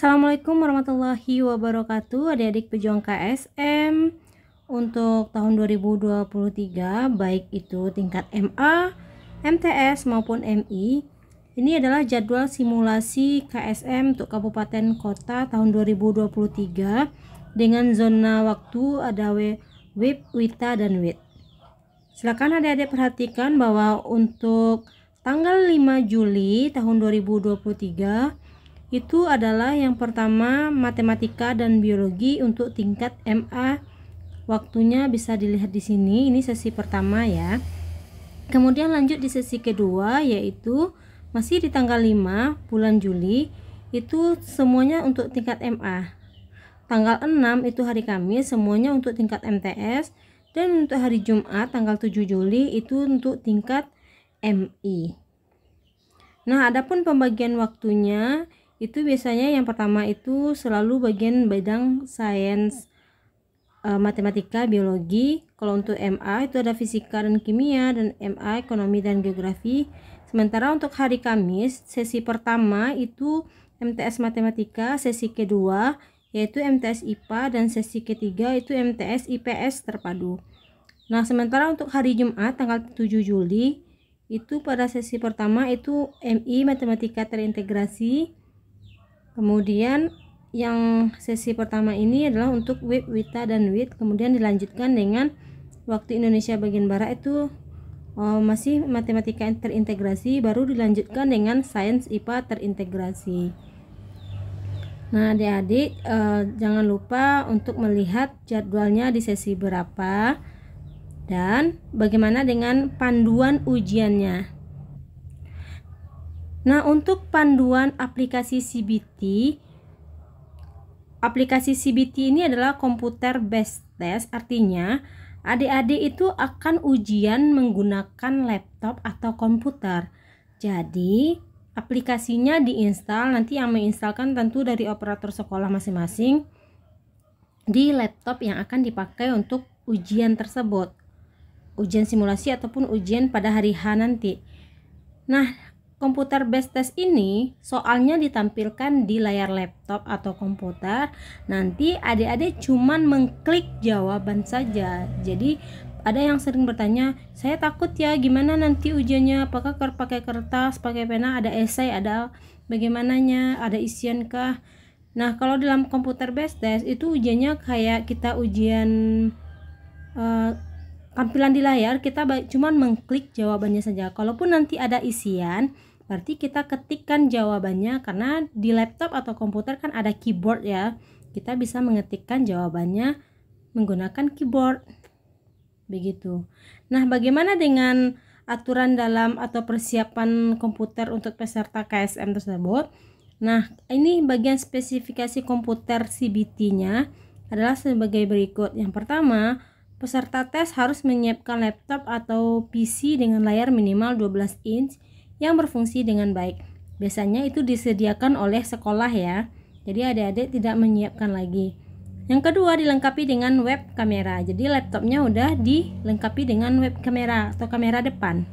Assalamualaikum warahmatullahi wabarakatuh adik-adik pejuang KSM untuk tahun 2023 baik itu tingkat MA, MTS maupun MI ini adalah jadwal simulasi KSM untuk kabupaten kota tahun 2023 dengan zona waktu ada WIB, WITA, dan WIT silakan adik-adik perhatikan bahwa untuk tanggal 5 Juli tahun 2023 itu adalah yang pertama matematika dan biologi untuk tingkat MA waktunya bisa dilihat di sini ini sesi pertama ya kemudian lanjut di sesi kedua yaitu masih di tanggal 5 bulan Juli itu semuanya untuk tingkat MA tanggal 6 itu hari Kamis semuanya untuk tingkat MTS dan untuk hari Jumat tanggal 7 Juli itu untuk tingkat MI Nah, adapun pembagian waktunya itu biasanya yang pertama itu selalu bagian bidang sains eh, matematika, biologi. Kalau untuk MA itu ada fisika dan kimia dan MA ekonomi dan geografi. Sementara untuk hari Kamis sesi pertama itu MTS matematika, sesi kedua yaitu MTS IPA dan sesi ketiga itu MTS IPS terpadu. Nah, sementara untuk hari Jumat tanggal 7 Juli itu pada sesi pertama itu MI matematika terintegrasi, kemudian yang sesi pertama ini adalah untuk WIB, WITA, dan WIT kemudian dilanjutkan dengan waktu Indonesia bagian Barat itu oh, masih matematika terintegrasi baru dilanjutkan dengan sains IPA terintegrasi nah adik-adik eh, jangan lupa untuk melihat jadwalnya di sesi berapa dan bagaimana dengan panduan ujiannya Nah, untuk panduan aplikasi CBT, aplikasi CBT ini adalah komputer based test, artinya adik-adik itu akan ujian menggunakan laptop atau komputer. Jadi, aplikasinya diinstal, nanti yang menginstalkan tentu dari operator sekolah masing-masing di laptop yang akan dipakai untuk ujian tersebut. Ujian simulasi ataupun ujian pada hari H nanti. Nah, komputer based test ini soalnya ditampilkan di layar laptop atau komputer nanti adik-adik cuman mengklik jawaban saja jadi ada yang sering bertanya saya takut ya gimana nanti ujiannya apakah pakai kertas pakai pena ada esai ada bagaimananya ada isian kah nah kalau dalam komputer based test itu ujiannya kayak kita ujian uh, tampilan di layar kita cuman mengklik jawabannya saja kalaupun nanti ada isian berarti kita ketikkan jawabannya karena di laptop atau komputer kan ada keyboard ya kita bisa mengetikkan jawabannya menggunakan keyboard begitu nah bagaimana dengan aturan dalam atau persiapan komputer untuk peserta KSM tersebut nah ini bagian spesifikasi komputer CBT-nya adalah sebagai berikut yang pertama peserta tes harus menyiapkan laptop atau PC dengan layar minimal 12 inch yang berfungsi dengan baik. Biasanya itu disediakan oleh sekolah ya. Jadi adik-adik tidak menyiapkan lagi. Yang kedua dilengkapi dengan web kamera. Jadi laptopnya udah dilengkapi dengan web kamera atau kamera depan.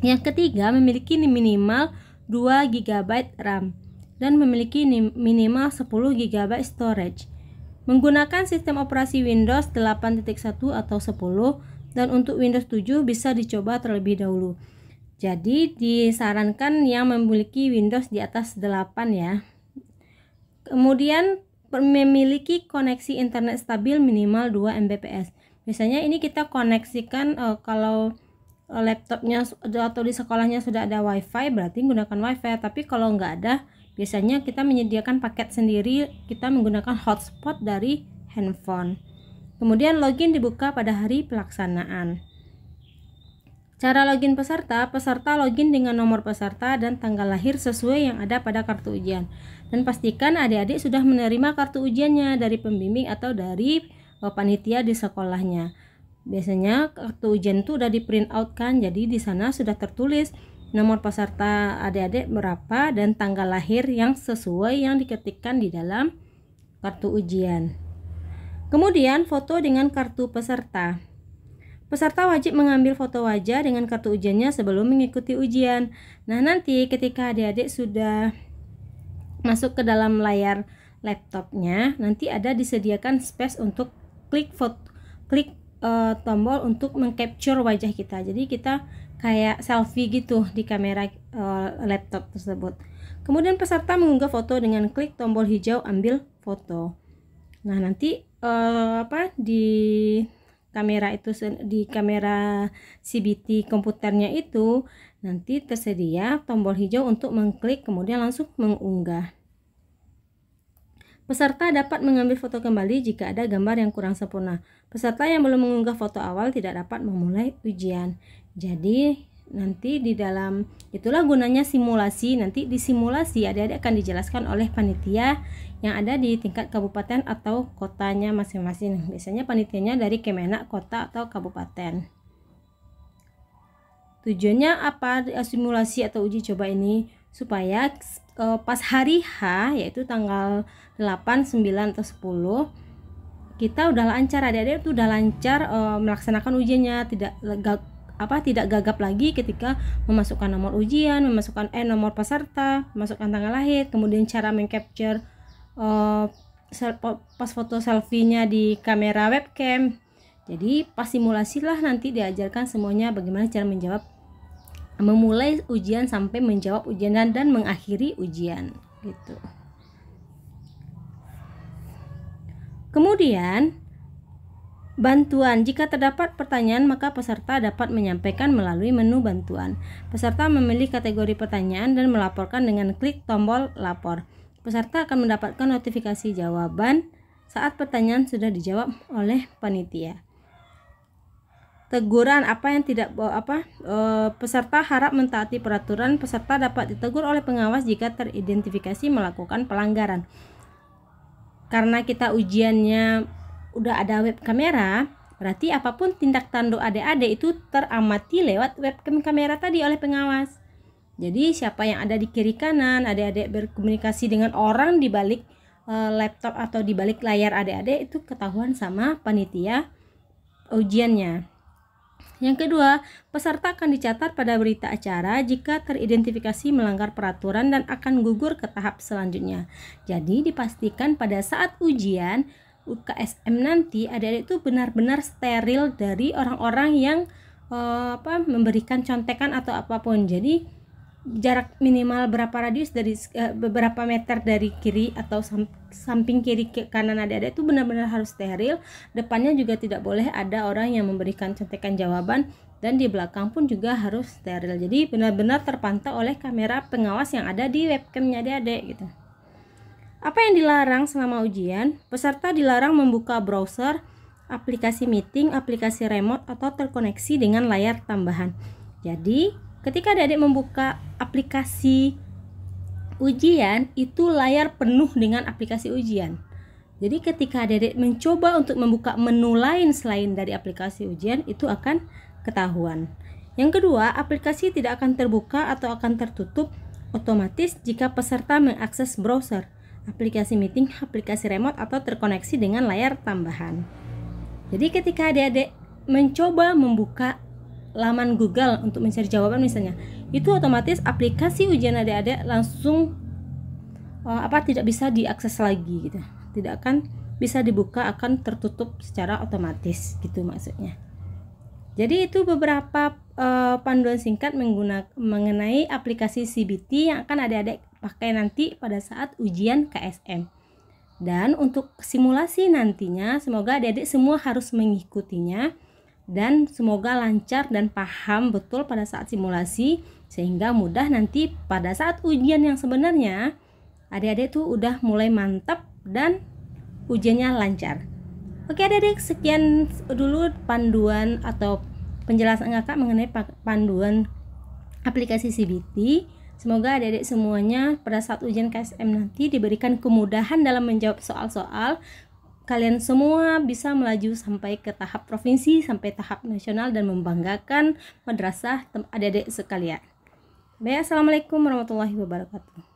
Yang ketiga memiliki minimal 2 GB RAM dan memiliki minimal 10 GB storage. Menggunakan sistem operasi Windows 8.1 atau 10 dan untuk Windows 7 bisa dicoba terlebih dahulu. Jadi disarankan yang memiliki Windows di atas 8 ya. Kemudian memiliki koneksi internet stabil minimal 2 Mbps. Biasanya ini kita koneksikan uh, kalau eh, laptopnya atau di sekolahnya sudah ada wifi berarti gunakan wifi tapi kalau nggak ada biasanya kita menyediakan paket sendiri kita menggunakan hotspot dari handphone kemudian login dibuka pada hari pelaksanaan Cara login peserta, peserta login dengan nomor peserta dan tanggal lahir sesuai yang ada pada kartu ujian. Dan pastikan adik-adik sudah menerima kartu ujiannya dari pembimbing atau dari eh, panitia di sekolahnya. Biasanya kartu ujian itu udah di print out kan, jadi di sana sudah tertulis nomor peserta adik-adik berapa dan tanggal lahir yang sesuai yang diketikkan di dalam kartu ujian. Kemudian foto dengan kartu peserta. Peserta wajib mengambil foto wajah dengan kartu ujiannya sebelum mengikuti ujian. Nah, nanti ketika adik-adik sudah masuk ke dalam layar laptopnya, nanti ada disediakan space untuk klik foto, klik uh, tombol untuk mengcapture wajah kita. Jadi kita kayak selfie gitu di kamera uh, laptop tersebut. Kemudian peserta mengunggah foto dengan klik tombol hijau ambil foto. Nah, nanti uh, apa di kamera itu di kamera CBT komputernya itu nanti tersedia tombol hijau untuk mengklik kemudian langsung mengunggah Peserta dapat mengambil foto kembali jika ada gambar yang kurang sempurna. Peserta yang belum mengunggah foto awal tidak dapat memulai ujian. Jadi, nanti di dalam itulah gunanya simulasi nanti di simulasi adik-adik akan dijelaskan oleh panitia yang ada di tingkat kabupaten atau kotanya masing-masing biasanya panitianya dari kemenak kota atau kabupaten tujuannya apa eh, simulasi atau uji coba ini supaya eh, pas hari H yaitu tanggal 8, 9 atau 10 kita udah lancar adik-adik itu udah lancar eh, melaksanakan ujiannya tidak apa tidak gagap lagi ketika memasukkan nomor ujian, memasukkan eh nomor peserta, memasukkan tanggal lahir, kemudian cara mengcapture uh, eh, pas foto selfie-nya di kamera webcam. Jadi pas lah nanti diajarkan semuanya bagaimana cara menjawab memulai ujian sampai menjawab ujian dan, dan mengakhiri ujian gitu. Kemudian Bantuan. Jika terdapat pertanyaan, maka peserta dapat menyampaikan melalui menu bantuan. Peserta memilih kategori pertanyaan dan melaporkan dengan klik tombol lapor. Peserta akan mendapatkan notifikasi jawaban saat pertanyaan sudah dijawab oleh panitia. Teguran apa yang tidak eh, apa e, peserta harap mentaati peraturan, peserta dapat ditegur oleh pengawas jika teridentifikasi melakukan pelanggaran. Karena kita ujiannya udah ada web kamera, berarti apapun tindak tanduk adik-adik itu teramati lewat web kamera tadi oleh pengawas. Jadi siapa yang ada di kiri kanan, adik-adik berkomunikasi dengan orang di balik eh, laptop atau di balik layar adik-adik itu ketahuan sama panitia ujiannya. Yang kedua, peserta akan dicatat pada berita acara jika teridentifikasi melanggar peraturan dan akan gugur ke tahap selanjutnya. Jadi dipastikan pada saat ujian UKSM nanti adik-adik itu benar-benar steril dari orang-orang yang uh, apa memberikan contekan atau apapun jadi jarak minimal berapa radius dari uh, beberapa meter dari kiri atau sam samping kiri ke kanan adik-adik itu benar-benar harus steril depannya juga tidak boleh ada orang yang memberikan contekan jawaban dan di belakang pun juga harus steril jadi benar-benar terpantau oleh kamera pengawas yang ada di webcamnya adik-adik gitu apa yang dilarang selama ujian? Peserta dilarang membuka browser, aplikasi meeting, aplikasi remote, atau terkoneksi dengan layar tambahan. Jadi, ketika adik-adik membuka aplikasi ujian, itu layar penuh dengan aplikasi ujian. Jadi ketika adik-adik mencoba untuk membuka menu lain selain dari aplikasi ujian, itu akan ketahuan. Yang kedua, aplikasi tidak akan terbuka atau akan tertutup otomatis jika peserta mengakses browser aplikasi meeting, aplikasi remote, atau terkoneksi dengan layar tambahan. Jadi ketika adik-adik mencoba membuka laman Google untuk mencari jawaban misalnya, itu otomatis aplikasi ujian adik-adik langsung uh, apa tidak bisa diakses lagi gitu. Tidak akan bisa dibuka akan tertutup secara otomatis gitu maksudnya. Jadi itu beberapa uh, panduan singkat mengenai aplikasi CBT yang akan adik-adik pakai nanti pada saat ujian KSM. Dan untuk simulasi nantinya, semoga adik-adik semua harus mengikutinya dan semoga lancar dan paham betul pada saat simulasi sehingga mudah nanti pada saat ujian yang sebenarnya adik-adik tuh udah mulai mantap dan ujiannya lancar. Oke adik-adik, sekian dulu panduan atau penjelasan kakak mengenai panduan aplikasi CBT. Semoga adik-adik semuanya pada saat ujian KSM nanti diberikan kemudahan dalam menjawab soal-soal. Kalian semua bisa melaju sampai ke tahap provinsi, sampai tahap nasional dan membanggakan madrasah adik-adik sekalian. Baik, Assalamualaikum warahmatullahi wabarakatuh.